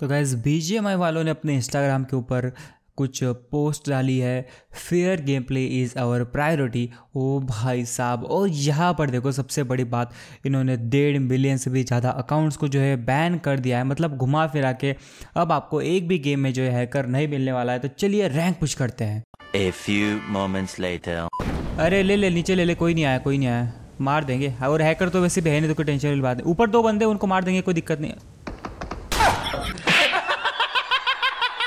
तो guys B वालों ने अपने इंस्टाग्राम के ऊपर कुछ पोस्ट डाली है fair game play is our priority ओ भाई साहब और यहाँ पर देखो सबसे बड़ी बात इन्होंने डेढ़ मिलियन से भी ज़्यादा अकाउंट्स को जो है बैन कर दिया है मतलब घुमा फिरा के अब आपको एक भी गेम में जो है हैकर नहीं मिलने वाला है तो चलिए रैंक पुश करते हैं A few moments later. अरे ले ले नीचे ले ले कोई नहीं आया कोई नहीं आया मार देंगे और हैकर तो वैसे भी है नहीं तो कोई टेंशन वाली बात है ऊपर दो बंदे उनको मार देंगे कोई दिक्कत नहीं